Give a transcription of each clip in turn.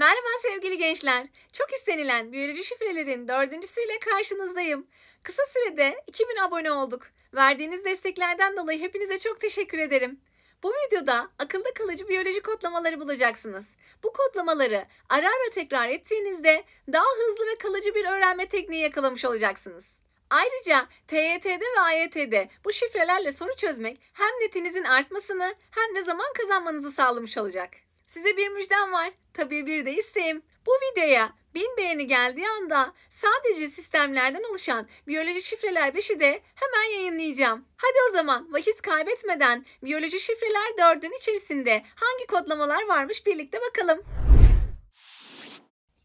Merhaba sevgili gençler. Çok istenilen biyoloji şifrelerin dördüncüsüyle karşınızdayım. Kısa sürede 2000 abone olduk. Verdiğiniz desteklerden dolayı hepinize çok teşekkür ederim. Bu videoda akılda kalıcı biyoloji kodlamaları bulacaksınız. Bu kodlamaları ara ara tekrar ettiğinizde daha hızlı ve kalıcı bir öğrenme tekniği yakalamış olacaksınız. Ayrıca TYT'de ve AYT'de bu şifrelerle soru çözmek hem netinizin artmasını hem de zaman kazanmanızı sağlamış olacak. Size bir müjdem var. Tabii bir de isteğim. Bu videoya 1000 beğeni geldiği anda sadece sistemlerden oluşan biyoloji şifreler 5'i de hemen yayınlayacağım. Hadi o zaman vakit kaybetmeden biyoloji şifreler 4'ün içerisinde hangi kodlamalar varmış birlikte bakalım.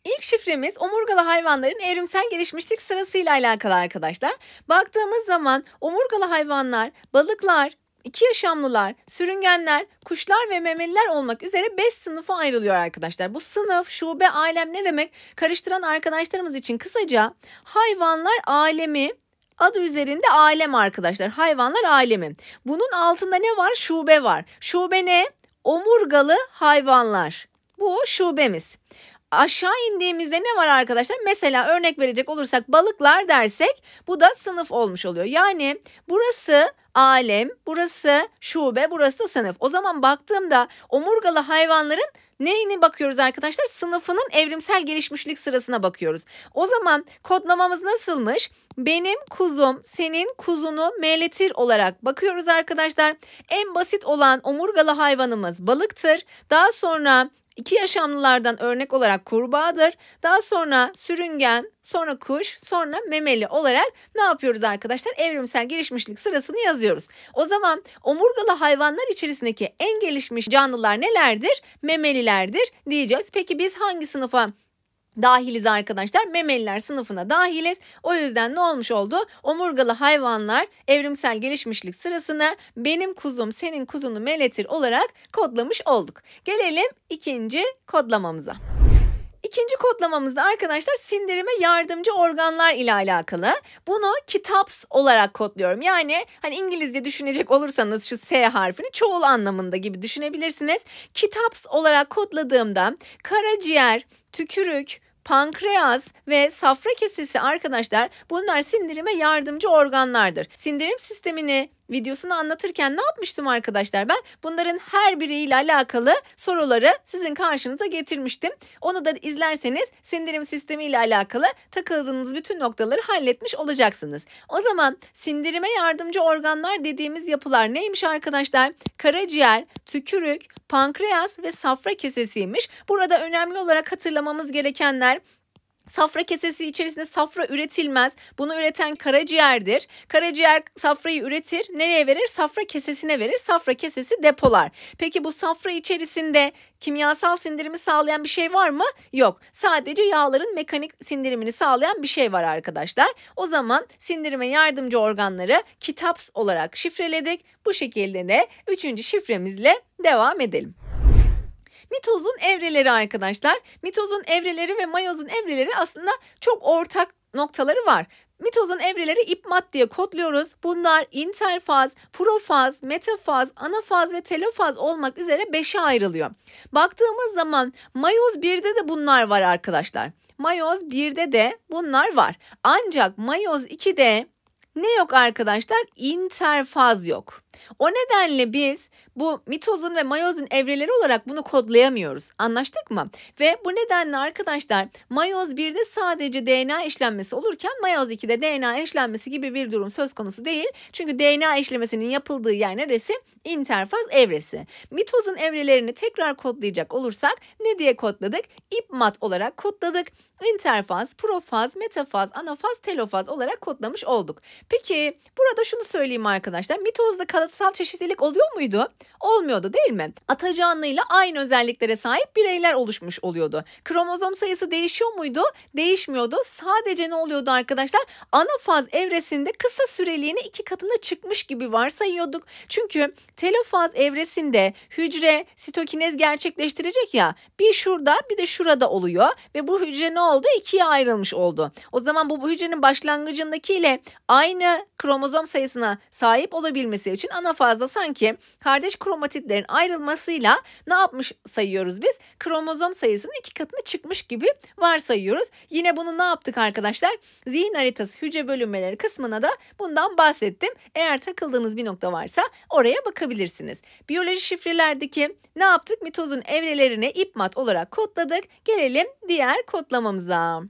İlk şifremiz omurgalı hayvanların evrimsel gelişmişlik sırasıyla alakalı arkadaşlar. Baktığımız zaman omurgalı hayvanlar, balıklar, iki yaşamlılar, sürüngenler, kuşlar ve memeliler olmak üzere 5 sınıfa ayrılıyor arkadaşlar. Bu sınıf, şube, alem ne demek? Karıştıran arkadaşlarımız için kısaca hayvanlar alemi Adı üzerinde alem arkadaşlar. Hayvanlar alemi. Bunun altında ne var? Şube var. Şube ne? Omurgalı hayvanlar. Bu şubemiz. Aşağı indiğimizde ne var arkadaşlar? Mesela örnek verecek olursak balıklar dersek bu da sınıf olmuş oluyor. Yani burası alem, burası şube, burası da sınıf. O zaman baktığımda omurgalı hayvanların neyine bakıyoruz arkadaşlar? Sınıfının evrimsel gelişmişlik sırasına bakıyoruz. O zaman kodlamamız nasılmış? Benim kuzum, senin kuzunu meletir olarak bakıyoruz arkadaşlar. En basit olan omurgalı hayvanımız balıktır. Daha sonra İki yaşamlılardan örnek olarak kurbağadır. Daha sonra sürüngen, sonra kuş, sonra memeli olarak ne yapıyoruz arkadaşlar? Evrimsel gelişmişlik sırasını yazıyoruz. O zaman omurgalı hayvanlar içerisindeki en gelişmiş canlılar nelerdir? Memelilerdir diyeceğiz. Peki biz hangi sınıfa dahiliz arkadaşlar. Memeliler sınıfına dahiliz. O yüzden ne olmuş oldu? Omurgalı hayvanlar evrimsel gelişmişlik sırasına benim kuzum senin kuzunu meletir olarak kodlamış olduk. Gelelim ikinci kodlamamıza. İkinci kodlamamızda arkadaşlar sindirime yardımcı organlar ile alakalı. Bunu kitaps olarak kodluyorum. Yani hani İngilizce düşünecek olursanız şu S harfini çoğul anlamında gibi düşünebilirsiniz. Kitaps olarak kodladığımda karaciğer, tükürük, pankreas ve safra kesesi arkadaşlar bunlar sindirime yardımcı organlardır. Sindirim sistemini videosunu anlatırken ne yapmıştım arkadaşlar? Ben bunların her biriyle alakalı soruları sizin karşınıza getirmiştim. Onu da izlerseniz sindirim sistemi ile alakalı takıldığınız bütün noktaları halletmiş olacaksınız. O zaman sindirime yardımcı organlar dediğimiz yapılar neymiş arkadaşlar? Karaciğer, tükürük, pankreas ve safra kesesiymiş. Burada önemli olarak hatırlamamız gerekenler Safra kesesi içerisinde safra üretilmez. Bunu üreten karaciğerdir. Karaciğer safrayı üretir. Nereye verir? Safra kesesine verir. Safra kesesi depolar. Peki bu safra içerisinde kimyasal sindirimi sağlayan bir şey var mı? Yok. Sadece yağların mekanik sindirimini sağlayan bir şey var arkadaşlar. O zaman sindirime yardımcı organları kitaps olarak şifreledik. Bu şekilde de Üçüncü şifremizle devam edelim. Mitozun evreleri arkadaşlar. Mitozun evreleri ve mayozun evreleri aslında çok ortak noktaları var. Mitozun evreleri ipmat diye kodluyoruz. Bunlar interfaz, profaz, metafaz, anafaz ve telofaz olmak üzere beşe ayrılıyor. Baktığımız zaman mayoz 1'de de bunlar var arkadaşlar. Mayoz 1'de de bunlar var. Ancak mayoz 2'de ne yok arkadaşlar? İnterfaz yok. O nedenle biz bu mitozun ve mayozun evreleri olarak bunu kodlayamıyoruz. Anlaştık mı? Ve bu nedenle arkadaşlar mayoz 1'de sadece DNA eşlenmesi olurken mayoz 2'de DNA eşlenmesi gibi bir durum söz konusu değil. Çünkü DNA eşlemesinin yapıldığı yer neresi? İnterfaz evresi. Mitozun evrelerini tekrar kodlayacak olursak ne diye kodladık? İpmat olarak kodladık. İnterfaz, profaz, metafaz, anafaz, telofaz olarak kodlamış olduk. Peki burada şunu söyleyeyim arkadaşlar. Mitozda kalan sanatsal çeşitlilik oluyor muydu? Olmuyordu değil mi? Ata canlıyla aynı özelliklere sahip bireyler oluşmuş oluyordu. Kromozom sayısı değişiyor muydu? Değişmiyordu. Sadece ne oluyordu arkadaşlar? Ana faz evresinde kısa süreliğine iki katına çıkmış gibi varsayıyorduk. Çünkü telofaz evresinde hücre sitokinez gerçekleştirecek ya bir şurada bir de şurada oluyor ve bu hücre ne oldu? İkiye ayrılmış oldu. O zaman bu, bu hücrenin başlangıcındaki ile aynı kromozom sayısına sahip olabilmesi için ana fazda sanki kardeş kromatitlerin ayrılmasıyla ne yapmış sayıyoruz biz? Kromozom sayısının iki katına çıkmış gibi varsayıyoruz. Yine bunu ne yaptık arkadaşlar? Zihin haritası hücre bölünmeleri kısmına da bundan bahsettim. Eğer takıldığınız bir nokta varsa oraya bakabilirsiniz. Biyoloji şifrelerdeki ne yaptık? Mitozun evrelerini ipmat olarak kodladık. Gelelim diğer kodlamamıza.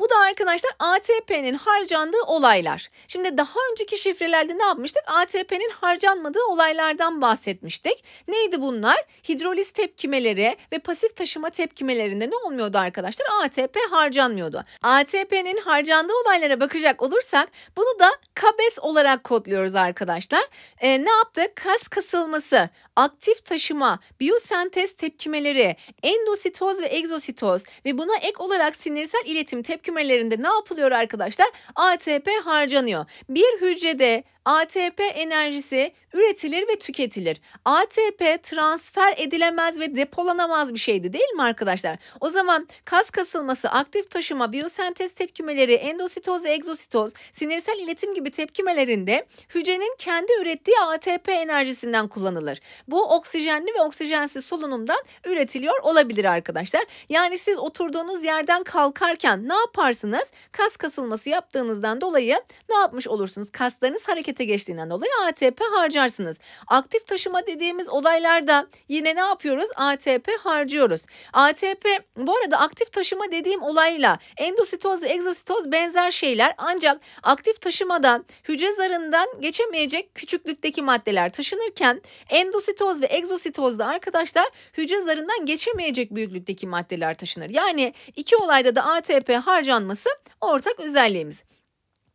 Bu da arkadaşlar ATP'nin harcandığı olaylar. Şimdi daha önceki şifrelerde ne yapmıştık? ATP'nin harcanmadığı olaylardan bahsetmiştik. Neydi bunlar? Hidroliz tepkimeleri ve pasif taşıma tepkimelerinde ne olmuyordu arkadaşlar? ATP harcanmıyordu. ATP'nin harcandığı olaylara bakacak olursak bunu da KABES olarak kodluyoruz arkadaşlar. E, ne yaptı? Kas kasılması, aktif taşıma, biosentez tepkimeleri, endositoz ve egzositoz ve buna ek olarak sinirsel iletim tepkimeleri kümelerinde ne yapılıyor arkadaşlar? ATP harcanıyor. Bir hücrede ATP enerjisi üretilir ve tüketilir. ATP transfer edilemez ve depolanamaz bir şeydi değil mi arkadaşlar? O zaman kas kasılması, aktif taşıma, biyosentez tepkimeleri, endositoz ve egzositoz, sinirsel iletim gibi tepkimelerinde hücrenin kendi ürettiği ATP enerjisinden kullanılır. Bu oksijenli ve oksijensiz solunumdan üretiliyor olabilir arkadaşlar. Yani siz oturduğunuz yerden kalkarken ne yapar? yaparsınız? Kas kasılması yaptığınızdan dolayı ne yapmış olursunuz? Kaslarınız harekete geçtiğinden dolayı ATP harcarsınız. Aktif taşıma dediğimiz olaylarda yine ne yapıyoruz? ATP harcıyoruz. ATP bu arada aktif taşıma dediğim olayla endositoz ve egzositoz benzer şeyler ancak aktif taşımada hücre zarından geçemeyecek küçüklükteki maddeler taşınırken endositoz ve egzositozda arkadaşlar hücre zarından geçemeyecek büyüklükteki maddeler taşınır. Yani iki olayda da ATP harcıyor harcanması ortak özelliğimiz.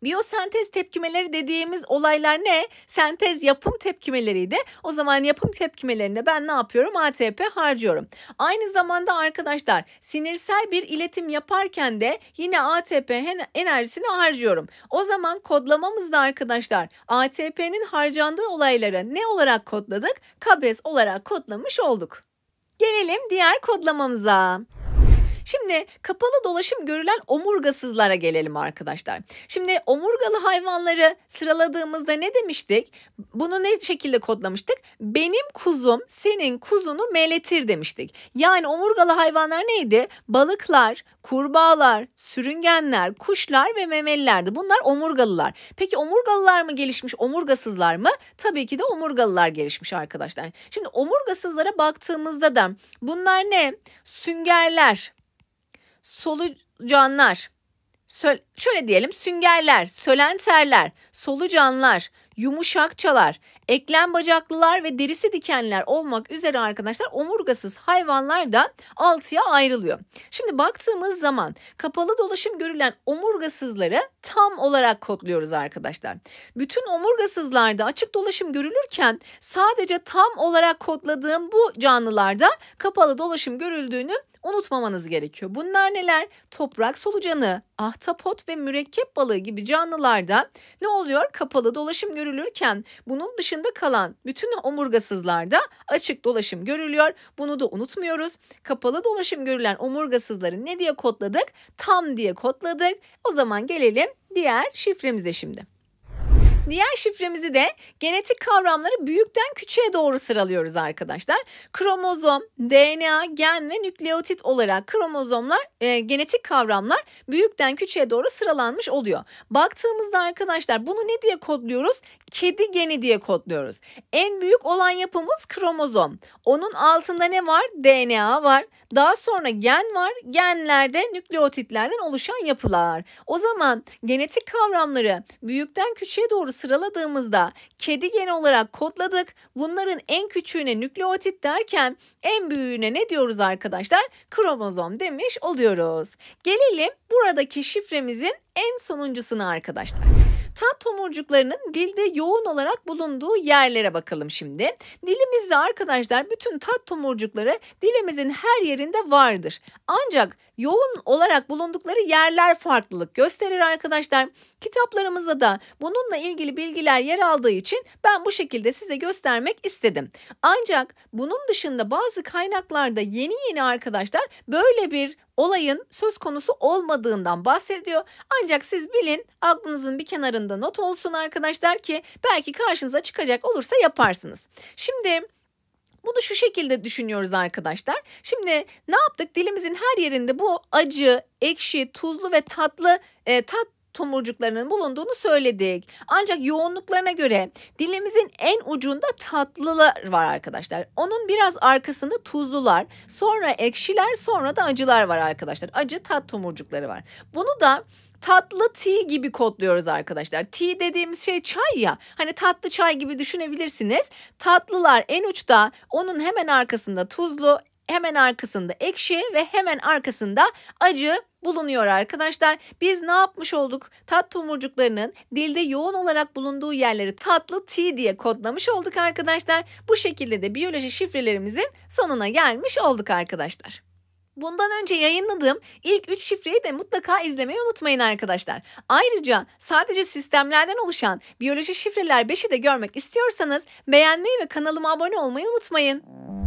Biyosentez tepkimeleri dediğimiz olaylar ne? Sentez yapım tepkimeleriydi. O zaman yapım tepkimelerinde ben ne yapıyorum? ATP harcıyorum. Aynı zamanda arkadaşlar sinirsel bir iletim yaparken de yine ATP enerjisini harcıyorum. O zaman kodlamamızda arkadaşlar ATP'nin harcandığı olayları ne olarak kodladık? Kabez olarak kodlamış olduk. Gelelim diğer kodlamamıza. Şimdi kapalı dolaşım görülen omurgasızlara gelelim arkadaşlar. Şimdi omurgalı hayvanları sıraladığımızda ne demiştik? Bunu ne şekilde kodlamıştık? Benim kuzum senin kuzunu meletir demiştik. Yani omurgalı hayvanlar neydi? Balıklar, kurbağalar, sürüngenler, kuşlar ve memelilerdi. Bunlar omurgalılar. Peki omurgalılar mı gelişmiş, omurgasızlar mı? Tabii ki de omurgalılar gelişmiş arkadaşlar. Şimdi omurgasızlara baktığımızda da bunlar ne? Süngerler, solucanlar, şöyle diyelim süngerler, sölenterler, solucanlar, yumuşakçalar, eklem bacaklılar ve derisi dikenler olmak üzere arkadaşlar omurgasız hayvanlardan altıya ayrılıyor. Şimdi baktığımız zaman kapalı dolaşım görülen omurgasızları tam olarak kodluyoruz arkadaşlar. Bütün omurgasızlarda açık dolaşım görülürken sadece tam olarak kodladığım bu canlılarda kapalı dolaşım görüldüğünü unutmamanız gerekiyor. Bunlar neler? Toprak solucanı, ahtapot ve mürekkep balığı gibi canlılarda ne oluyor? Kapalı dolaşım görülürken bunun dışında kalan bütün omurgasızlarda açık dolaşım görülüyor. Bunu da unutmuyoruz. Kapalı dolaşım görülen omurgasızları ne diye kodladık? Tam diye kodladık. O zaman gelelim diğer şifremize şimdi. Diğer şifremizi de genetik kavramları büyükten küçüğe doğru sıralıyoruz arkadaşlar. Kromozom, DNA, gen ve nükleotit olarak kromozomlar, e, genetik kavramlar büyükten küçüğe doğru sıralanmış oluyor. Baktığımızda arkadaşlar bunu ne diye kodluyoruz? Kedi geni diye kodluyoruz. En büyük olan yapımız kromozom. Onun altında ne var? DNA var. Daha sonra gen var. Genlerde nükleotitlerden oluşan yapılar. O zaman genetik kavramları büyükten küçüğe doğru sıraladığımızda kedi geni olarak kodladık. Bunların en küçüğüne nükleotit derken en büyüğüne ne diyoruz arkadaşlar? Kromozom demiş oluyoruz. Gelelim buradaki şifremizin en sonuncusuna arkadaşlar. Tat tomurcuklarının dilde yoğun olarak bulunduğu yerlere bakalım şimdi. Dilimizde arkadaşlar bütün tat tomurcukları dilimizin her yerinde vardır. Ancak yoğun olarak bulundukları yerler farklılık gösterir arkadaşlar. Kitaplarımızda da bununla ilgili bilgiler yer aldığı için ben bu şekilde size göstermek istedim. Ancak bunun dışında bazı kaynaklarda yeni yeni arkadaşlar böyle bir olayın söz konusu olmadığından bahsediyor. Ancak siz bilin aklınızın bir kenarında not olsun arkadaşlar ki belki karşınıza çıkacak olursa yaparsınız. Şimdi bunu şu şekilde düşünüyoruz arkadaşlar. Şimdi ne yaptık? Dilimizin her yerinde bu acı, ekşi, tuzlu ve tatlı e, tat tomurcuklarının bulunduğunu söyledik. Ancak yoğunluklarına göre dilimizin en ucunda tatlılar var arkadaşlar. Onun biraz arkasında tuzlular, sonra ekşiler, sonra da acılar var arkadaşlar. Acı tat tomurcukları var. Bunu da tatlı tea gibi kodluyoruz arkadaşlar. Tea dediğimiz şey çay ya. Hani tatlı çay gibi düşünebilirsiniz. Tatlılar en uçta, onun hemen arkasında tuzlu, hemen arkasında ekşi ve hemen arkasında acı bulunuyor arkadaşlar. Biz ne yapmış olduk? Tat tomurcuklarının dilde yoğun olarak bulunduğu yerleri tatlı T diye kodlamış olduk arkadaşlar. Bu şekilde de biyoloji şifrelerimizin sonuna gelmiş olduk arkadaşlar. Bundan önce yayınladığım ilk 3 şifreyi de mutlaka izlemeyi unutmayın arkadaşlar. Ayrıca sadece sistemlerden oluşan biyoloji şifreler 5'i de görmek istiyorsanız beğenmeyi ve kanalıma abone olmayı unutmayın.